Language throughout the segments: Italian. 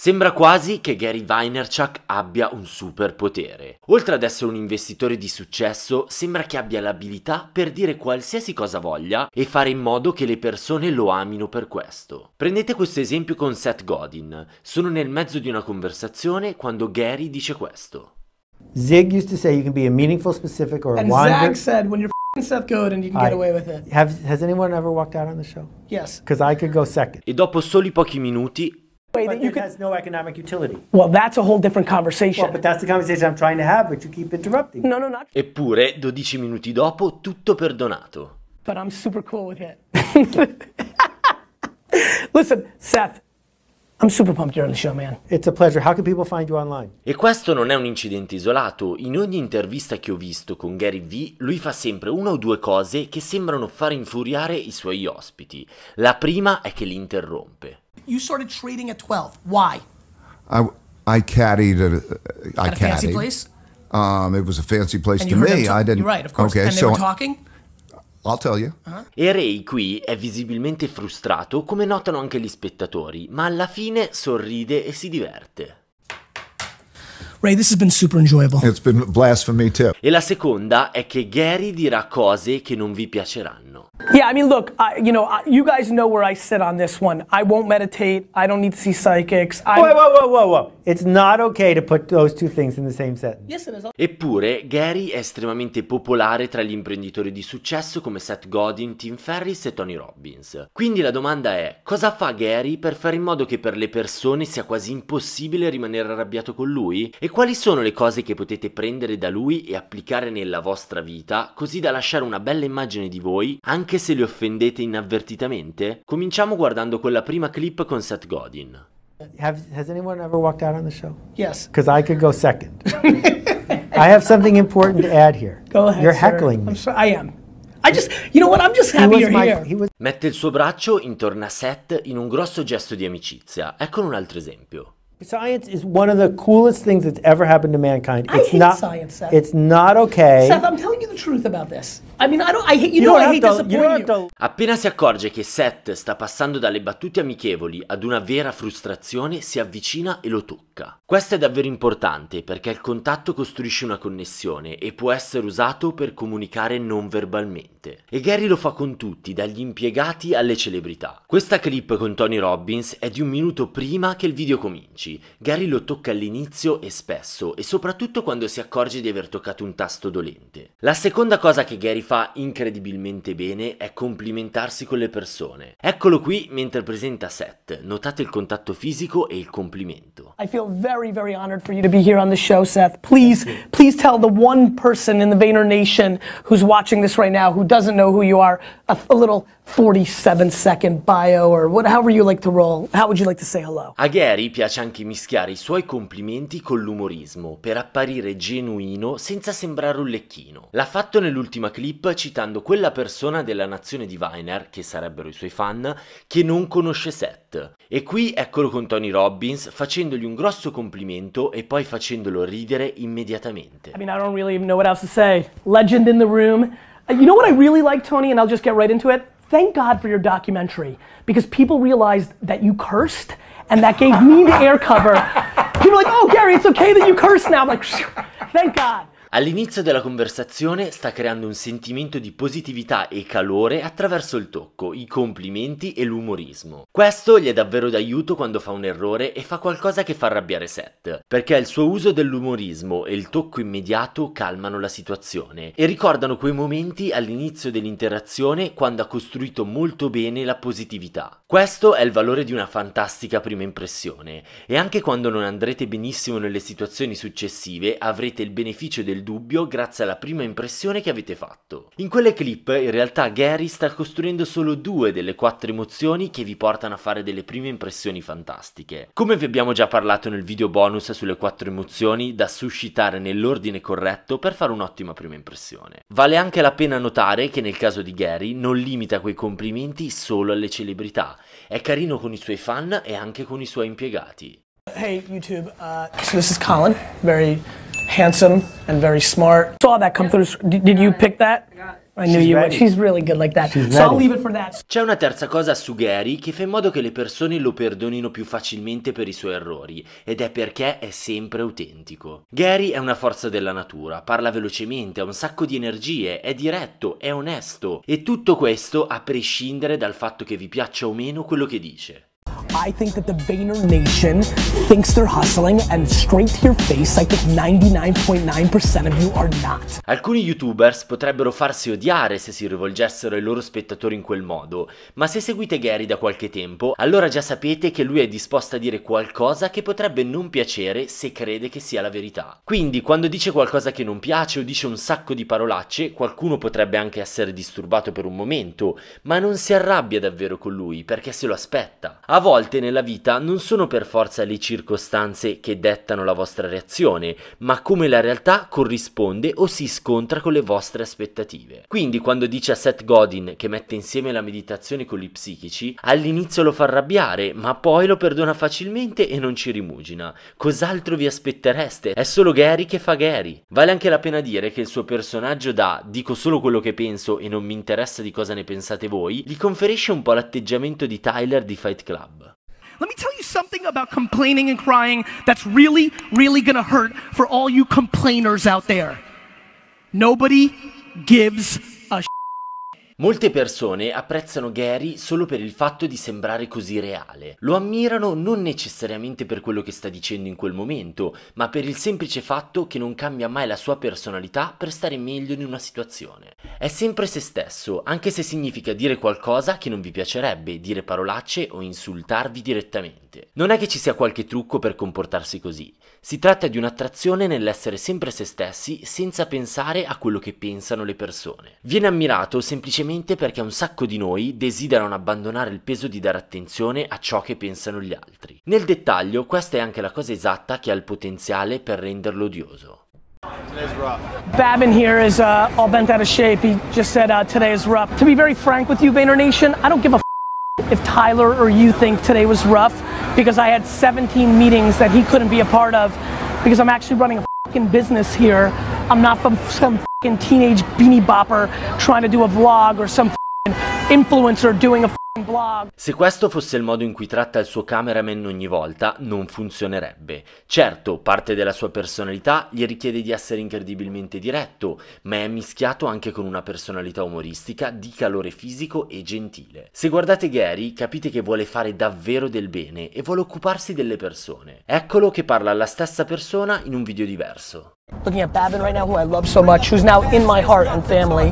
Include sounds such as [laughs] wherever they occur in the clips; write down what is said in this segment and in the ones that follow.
Sembra quasi che Gary Vaynerchuk abbia un superpotere. Oltre ad essere un investitore di successo, sembra che abbia l'abilità per dire qualsiasi cosa voglia e fare in modo che le persone lo amino per questo. Prendete questo esempio con Seth Godin. Sono nel mezzo di una conversazione quando Gary dice questo. Zig used to say you can be a meaningful, specific, or a And Zach said when you're Seth Godin, you can get away with it. Have, has anyone ever walked out on the show? Yes. Because I could go second. E dopo soli pochi minuti, way but that you it could. has no economic utility. Well, that's a whole different conversation. Well, but that's the conversation I'm trying to have, but you keep interrupting. No, no, not. Eppure, 12 minuti dopo, tutto perdonato. But I'm super cool with it. [laughs] Listen, Seth, I'm super pumped you're on the show, man. It's a pleasure. How can people find you online? E questo non è un incidente isolato. In ogni intervista che ho visto con Gary Vee, lui fa sempre una o due cose che sembrano far infuriare i suoi ospiti. La prima è che li interrompe. You started trading at 12. Why? I, I caddied at, uh, I at a caddied. fancy place? Um, it was a fancy place and to me. Ta- I didn't. You're right, of course. Okay, and they so were talking? I'll tell you. Uh-huh. E Ray qui è visibilmente frustrato, come notano anche gli spettatori, ma alla fine sorride e si diverte. Ray, this has been super enjoyable. It's been a blast for me too. E la seconda è che Gary dirà cose che non vi piaceranno. I mean, look, I, you know, I, you guys know where I sit on this one. I won't meditate. I don't need to see psychics. i whoa, whoa, whoa, whoa, whoa. Eppure, Gary è estremamente popolare tra gli imprenditori di successo come Seth Godin, Tim Ferriss e Tony Robbins. Quindi la domanda è, cosa fa Gary per fare in modo che per le persone sia quasi impossibile rimanere arrabbiato con lui? E quali sono le cose che potete prendere da lui e applicare nella vostra vita, così da lasciare una bella immagine di voi, anche se li offendete inavvertitamente? Cominciamo guardando quella prima clip con Seth Godin. Have, has anyone ever walked out on the show? Yes. Because I could go second. I have something important to add here. Go ahead. You're sir. heckling me. I'm sorry, I am. I just, you know what, I'm just happy you're here. Was... Mette il suo braccio intorno a Seth in un grosso gesto di amicizia. Ecco un altro esempio. Science is one of the coolest things that's ever happened to mankind. I it's hate not, science, Seth. It's not okay. Seth, I'm telling you the truth about this. I mean, I don't. I hate. You, you know, I hate to, disappointing you. you. Appena si accorge che Seth sta passando dalle battute amichevoli ad una vera frustrazione, si avvicina e lo tocca. Questo è davvero importante perché il contatto costruisce una connessione e può essere usato per comunicare non verbalmente. E Gary lo fa con tutti, dagli impiegati alle celebrità. Questa clip con Tony Robbins è di un minuto prima che il video cominci. 12. Gary lo tocca all'inizio e spesso, e soprattutto quando si accorge di aver toccato un tasto dolente. La seconda cosa che Gary fa incredibilmente bene è complimentarsi con le persone. Eccolo qui mentre presenta Seth. Notate il contatto fisico e il complimento. I feel very very honored for you to be here on the show Seth. Please please tell the one person in the Vayner Nation who's watching this right now who doesn't know who you are a, a little 47 second bio or whatever you like to roll, how would you like to say hello? A Gary piace anche mischiare i suoi complimenti con l'umorismo per apparire genuino senza sembrare un lecchino. L'ha fatto nell'ultima clip citando quella persona della nazione di Viner, che sarebbero i suoi fan, che non conosce Seth. E qui eccolo con Tony Robbins facendogli un grosso complimento e poi facendolo ridere immediatamente. I mean, I don't really know what else to say. Legend in the room. Uh, you know what I really like, Tony, and I'll just get right into it? thank God for your documentary because people realized that you cursed and that gave me the air cover. [laughs] People are like, oh, Gary, it's okay that you curse now. I'm like, thank God. All'inizio della conversazione sta creando un sentimento di positività e calore attraverso il tocco, i complimenti e l'umorismo. Questo gli è davvero d'aiuto quando fa un errore e fa qualcosa che fa arrabbiare Seth, perché il suo uso dell'umorismo e il tocco immediato calmano la situazione e ricordano quei momenti all'inizio dell'interazione quando ha costruito molto bene la positività. Questo è il valore di una fantastica prima impressione e anche quando non andrete benissimo nelle situazioni successive avrete il beneficio del del dubbio grazie alla prima impressione che avete fatto. In quelle clip in realtà Gary sta costruendo solo due delle quattro emozioni che vi portano a fare delle prime impressioni fantastiche. Come vi abbiamo già parlato nel video bonus sulle quattro emozioni da suscitare nell'ordine corretto per fare un'ottima prima impressione. Vale anche la pena notare che nel caso di Gary non limita quei complimenti solo alle celebrità, è carino con i suoi fan e anche con i suoi impiegati. Hey YouTube, uh, so this is Colin, very handsome and very smart. Saw that come through. Did you pick that? I knew you She's really good like that. So I'll leave it for that. C'è una terza cosa su Gary che fa in modo che le persone lo perdonino più facilmente per i suoi errori ed è perché è sempre autentico. Gary è una forza della natura, parla velocemente, ha un sacco di energie, è diretto, è onesto e tutto questo a prescindere dal fatto che vi piaccia o meno quello che dice. I think that the Vayner Nation thinks they're hustling and straight to your face, I think 99.9% of you are not. Alcuni YouTubers potrebbero farsi odiare se si rivolgessero ai loro spettatori in quel modo, ma se seguite Gary da qualche tempo, allora già sapete che lui è disposto a dire qualcosa che potrebbe non piacere se crede che sia la verità. Quindi, quando dice qualcosa che non piace o dice un sacco di parolacce, qualcuno potrebbe anche essere disturbato per un momento, ma non si arrabbia davvero con lui perché se lo aspetta. A volte volte nella vita non sono per forza le circostanze che dettano la vostra reazione, ma come la realtà corrisponde o si scontra con le vostre aspettative. Quindi quando dice a Seth Godin che mette insieme la meditazione con gli psichici, all'inizio lo fa arrabbiare, ma poi lo perdona facilmente e non ci rimugina. Cos'altro vi aspettereste? È solo Gary che fa Gary. Vale anche la pena dire che il suo personaggio da dico solo quello che penso e non mi interessa di cosa ne pensate voi, gli conferisce un po' l'atteggiamento di Tyler di Fight Club. Let me tell you something about complaining and crying that's really, really gonna hurt for all you complainers out there. Nobody gives Molte persone apprezzano Gary solo per il fatto di sembrare così reale. Lo ammirano non necessariamente per quello che sta dicendo in quel momento, ma per il semplice fatto che non cambia mai la sua personalità per stare meglio in una situazione. È sempre se stesso, anche se significa dire qualcosa che non vi piacerebbe, dire parolacce o insultarvi direttamente. Non è che ci sia qualche trucco per comportarsi così. Si tratta di un'attrazione nell'essere sempre se stessi senza pensare a quello che pensano le persone. Viene ammirato semplicemente semplicemente perché un sacco di noi desiderano abbandonare il peso di dare attenzione a ciò che pensano gli altri. Nel dettaglio, questa è anche la cosa esatta che ha il potenziale per renderlo odioso. Babin here is uh, all bent out of shape. He just said uh, today is rough. To be very frank with you, Vayner Nation, I don't give a if Tyler or you think today was rough because I had 17 meetings that he couldn't be a part of because I'm actually running a business here. I'm not from some teenage beanie bopper trying to do a vlog or some influencer doing a blog. Se questo fosse il modo in cui tratta il suo cameraman ogni volta, non funzionerebbe. Certo, parte della sua personalità gli richiede di essere incredibilmente diretto, ma è mischiato anche con una personalità umoristica di calore fisico e gentile. Se guardate Gary, capite che vuole fare davvero del bene e vuole occuparsi delle persone. Eccolo che parla alla stessa persona in un video diverso. Looking at Babin right now, who I love so much, who's now in my heart and family.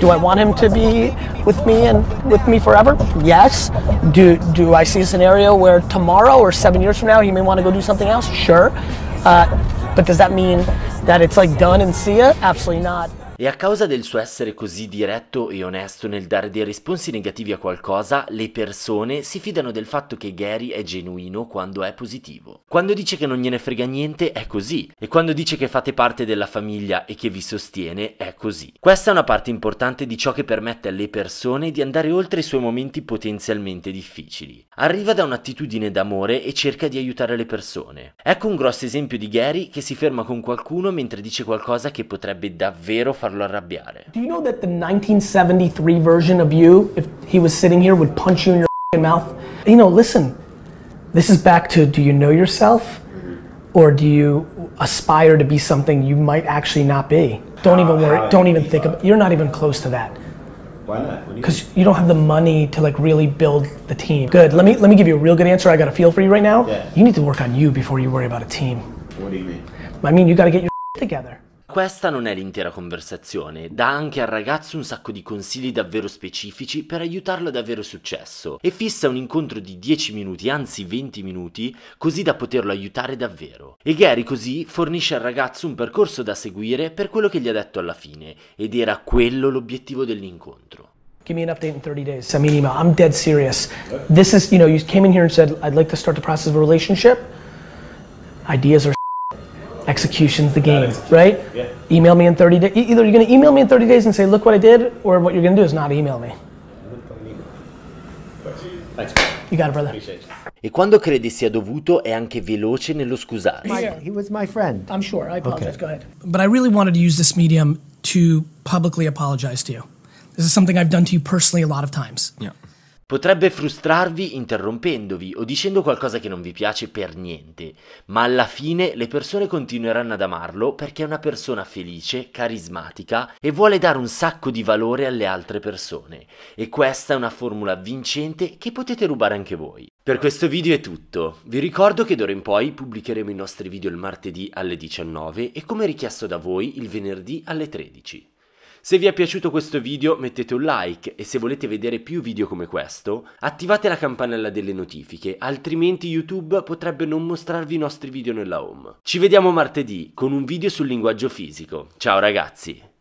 Do I want him to be with me and with me forever? Yes. Do do I see a scenario where tomorrow or seven years from now he may want to go do something else? Sure. Uh, but does that mean that it's like done and see ya? Absolutely not. E a causa del suo essere così diretto e onesto nel dare dei risponsi negativi a qualcosa, le persone si fidano del fatto che Gary è genuino quando è positivo. Quando dice che non gliene frega niente è così e quando dice che fate parte della famiglia e che vi sostiene è così. Questa è una parte importante di ciò che permette alle persone di andare oltre i suoi momenti potenzialmente difficili. Arriva da un'attitudine d'amore e cerca di aiutare le persone. Ecco un grosso esempio di Gary che si ferma con qualcuno mentre dice qualcosa che potrebbe davvero fare farlo arrabbiare. Do you know that the 1973 version of you, if he was sitting here, would punch you in your mouth? You know, listen, this is back to do you know yourself? Or do you aspire to be something you might actually not be? Don't even worry, ah, don't even think about You're not even close to that. Why not? Because you don't have the money to like really build the team. Good. Let me let me give you a real good answer. I got a feel for you right now. Yeah. You need to work on you before you worry about a team. What do you mean? I mean you got to get your [laughs] together. Questa non è l'intera conversazione, dà anche al ragazzo un sacco di consigli davvero specifici per aiutarlo ad avere successo e fissa un incontro di 10 minuti, anzi 20 minuti, così da poterlo aiutare davvero. E Gary così fornisce al ragazzo un percorso da seguire per quello che gli ha detto alla fine ed era quello l'obiettivo dell'incontro. Give me an update in 30 days. Send me an email. I'm dead serious. This is, you know, you came in here and said, I'd like to start the process of a relationship. Ideas are execution's the game, right? Yeah. Email me in 30 days. Either you're going to email me in 30 days and say, look what I did, or what you're going to do is not email me. You got it, brother. E quando credi sia dovuto è anche veloce nello scusare. he was my friend. I'm sure. I apologize. Okay. Go ahead. But I really wanted to use this medium to publicly apologize to you. This is something I've done to you personally a lot of times. Yeah. Potrebbe frustrarvi interrompendovi o dicendo qualcosa che non vi piace per niente, ma alla fine le persone continueranno ad amarlo perché è una persona felice, carismatica e vuole dare un sacco di valore alle altre persone. E questa è una formula vincente che potete rubare anche voi. Per questo video è tutto. Vi ricordo che d'ora in poi pubblicheremo i nostri video il martedì alle 19 e come richiesto da voi il venerdì alle 13. Se vi è piaciuto questo video mettete un like e se volete vedere più video come questo attivate la campanella delle notifiche, altrimenti YouTube potrebbe non mostrarvi i nostri video nella home. Ci vediamo martedì con un video sul linguaggio fisico. Ciao ragazzi!